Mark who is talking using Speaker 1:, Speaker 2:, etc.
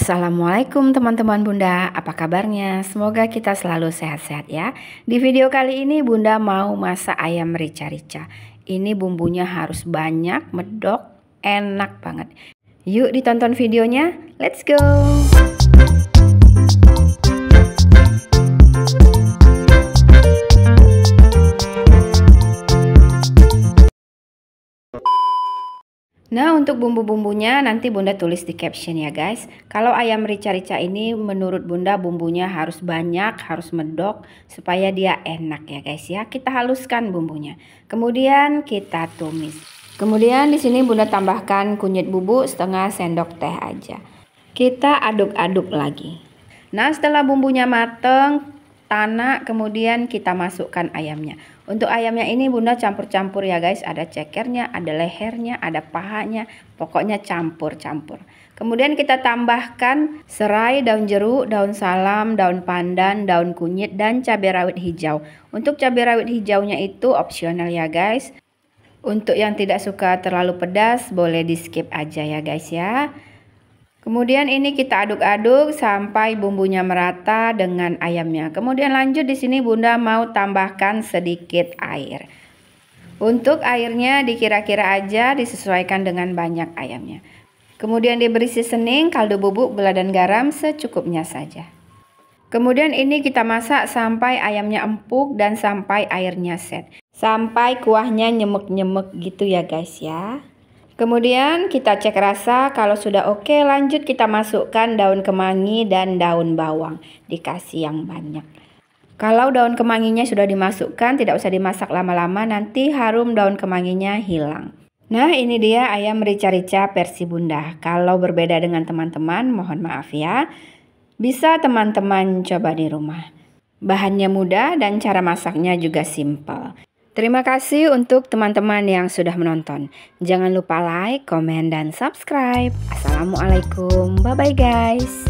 Speaker 1: Assalamualaikum teman-teman Bunda, apa kabarnya? Semoga kita selalu sehat-sehat ya. Di video kali ini Bunda mau masak ayam rica-rica. Ini bumbunya harus banyak, medok, enak banget. Yuk ditonton videonya, let's go! Nah untuk bumbu-bumbunya nanti bunda tulis di caption ya guys Kalau ayam rica-rica ini menurut bunda bumbunya harus banyak harus medok Supaya dia enak ya guys ya Kita haluskan bumbunya Kemudian kita tumis Kemudian di sini bunda tambahkan kunyit bubuk setengah sendok teh aja Kita aduk-aduk lagi Nah setelah bumbunya mateng tanah, kemudian kita masukkan ayamnya. Untuk ayamnya ini Bunda campur-campur ya guys, ada cekernya, ada lehernya, ada pahanya, pokoknya campur-campur. Kemudian kita tambahkan serai, daun jeruk, daun salam, daun pandan, daun kunyit, dan cabai rawit hijau. Untuk cabai rawit hijaunya itu opsional ya guys. Untuk yang tidak suka terlalu pedas boleh di skip aja ya guys ya. Kemudian ini kita aduk-aduk sampai bumbunya merata dengan ayamnya. Kemudian lanjut di sini Bunda mau tambahkan sedikit air. Untuk airnya dikira-kira aja disesuaikan dengan banyak ayamnya. Kemudian diberi seasoning, kaldu bubuk, gula dan garam secukupnya saja. Kemudian ini kita masak sampai ayamnya empuk dan sampai airnya set. Sampai kuahnya nyemek-nyemek gitu ya guys ya. Kemudian kita cek rasa, kalau sudah oke lanjut kita masukkan daun kemangi dan daun bawang, dikasih yang banyak. Kalau daun kemanginya sudah dimasukkan, tidak usah dimasak lama-lama, nanti harum daun kemanginya hilang. Nah ini dia ayam rica-rica versi bunda. Kalau berbeda dengan teman-teman, mohon maaf ya. Bisa teman-teman coba di rumah. Bahannya mudah dan cara masaknya juga simple. Terima kasih untuk teman-teman yang sudah menonton. Jangan lupa like, komen, dan subscribe. Assalamualaikum, bye bye guys.